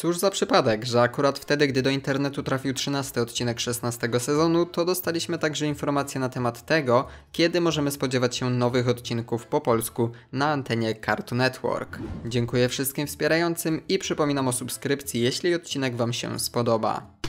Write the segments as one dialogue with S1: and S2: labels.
S1: Cóż za przypadek, że akurat wtedy, gdy do internetu trafił 13 odcinek 16 sezonu, to dostaliśmy także informacje na temat tego, kiedy możemy spodziewać się nowych odcinków po polsku na antenie Cartoon Network. Dziękuję wszystkim wspierającym i przypominam o subskrypcji, jeśli odcinek Wam się spodoba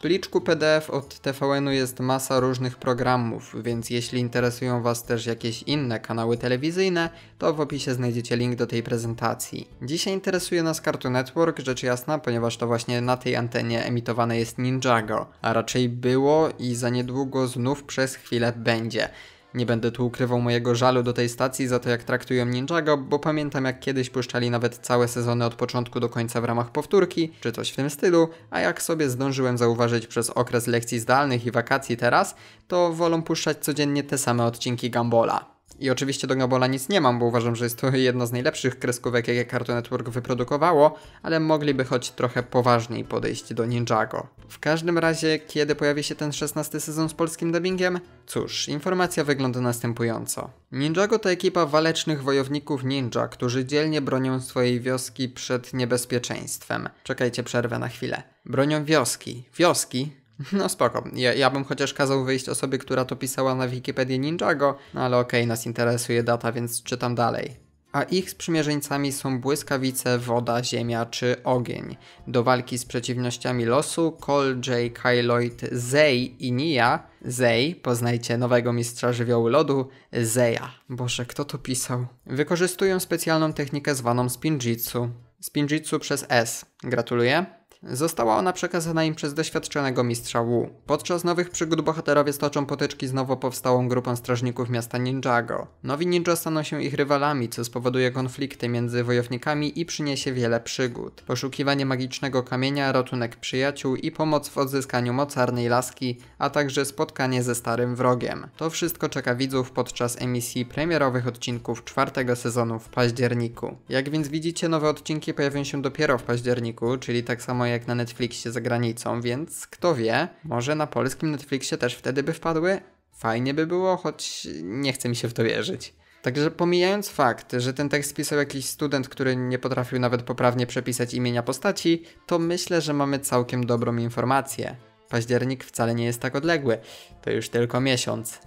S1: pliczku PDF od TVN-u jest masa różnych programów, więc jeśli interesują Was też jakieś inne kanały telewizyjne, to w opisie znajdziecie link do tej prezentacji. Dzisiaj interesuje nas Cartoon Network, rzecz jasna, ponieważ to właśnie na tej antenie emitowane jest Ninjago, a raczej było i za niedługo znów przez chwilę będzie. Nie będę tu ukrywał mojego żalu do tej stacji za to jak traktują Ninjago, bo pamiętam jak kiedyś puszczali nawet całe sezony od początku do końca w ramach powtórki, czy coś w tym stylu, a jak sobie zdążyłem zauważyć przez okres lekcji zdalnych i wakacji teraz, to wolą puszczać codziennie te same odcinki Gambola. I oczywiście do Gnabola nic nie mam, bo uważam, że jest to jedna z najlepszych kreskówek, jakie Cartoon Network wyprodukowało, ale mogliby choć trochę poważniej podejść do Ninjago. W każdym razie, kiedy pojawi się ten 16 sezon z polskim dubbingiem? Cóż, informacja wygląda następująco. Ninjago to ekipa walecznych wojowników ninja, którzy dzielnie bronią swojej wioski przed niebezpieczeństwem. Czekajcie przerwę na chwilę. Bronią wioski. Wioski, no spoko. Ja, ja bym chociaż kazał wyjść osobie, która to pisała na Wikipedii Ninjago, no ale okej, okay, nas interesuje data, więc czytam dalej a ich sprzymierzeńcami są błyskawice, woda, ziemia czy ogień. Do walki z przeciwnościami losu Cole, Jay, Kyloid, Zay i Nia. Zay, poznajcie nowego mistrza żywiołu lodu, Zeya. Boże, kto to pisał? Wykorzystują specjalną technikę zwaną spinjitsu. Spinjitsu przez S. Gratuluję. Została ona przekazana im przez doświadczonego mistrza Wu. Podczas nowych przygód bohaterowie stoczą potyczki z nowo powstałą grupą strażników miasta Ninjago. Nowi ninja staną się ich rywalami, co spowoduje konflikty między wojownikami i przyniesie wiele przygód. Poszukiwanie magicznego kamienia, ratunek przyjaciół i pomoc w odzyskaniu mocarnej laski, a także spotkanie ze starym wrogiem. To wszystko czeka widzów podczas emisji premierowych odcinków czwartego sezonu w październiku. Jak więc widzicie, nowe odcinki pojawią się dopiero w październiku, czyli tak samo jak na Netflixie za granicą, więc kto wie, może na polskim Netflixie też wtedy by wpadły? Fajnie by było, choć nie chce mi się w to wierzyć. Także pomijając fakt, że ten tekst pisał jakiś student, który nie potrafił nawet poprawnie przepisać imienia postaci, to myślę, że mamy całkiem dobrą informację. Październik wcale nie jest tak odległy, to już tylko miesiąc.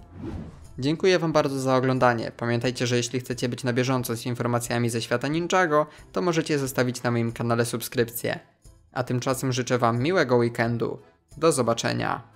S1: Dziękuję Wam bardzo za oglądanie. Pamiętajcie, że jeśli chcecie być na bieżąco z informacjami ze świata Ninjago, to możecie zostawić na moim kanale subskrypcję a tymczasem życzę Wam miłego weekendu. Do zobaczenia.